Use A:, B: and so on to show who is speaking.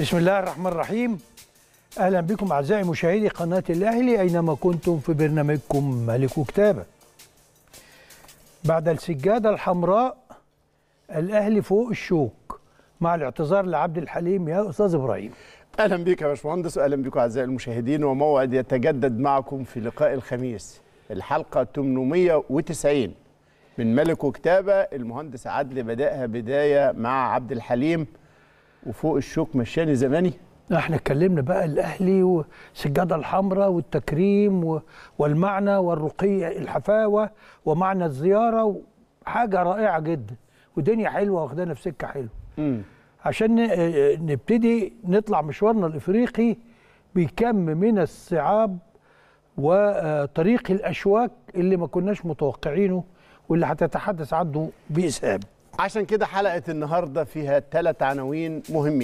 A: بسم الله الرحمن الرحيم اهلا بكم اعزائي مشاهدي قناه الاهلي اينما كنتم في برنامجكم ملك كتابه بعد السجاده الحمراء الاهلي فوق الشوك مع الاعتذار لعبد الحليم يا استاذ ابراهيم اهلا بك يا باشمهندس واهلا بكم اعزائي المشاهدين
B: وموعد يتجدد معكم في لقاء الخميس الحلقه 890 من ملك وكتابه المهندس عدلي بداها بدايه مع عبد الحليم
A: وفوق الشوك مشاني زماني احنا اتكلمنا بقى الاهلي والسجاده الحمراء والتكريم والمعنى والرقي الحفاوه ومعنى الزياره حاجه رائعه جدا ودنيا حلوه واخدانا في سكه حلوه عشان نبتدي نطلع مشوارنا الافريقي بكم من الصعاب وطريق الاشواك اللي ما كناش متوقعينه واللي هتتحدث عنه باسهاب
B: عشان كده حلقه النهارده فيها ثلاث عناوين مهمين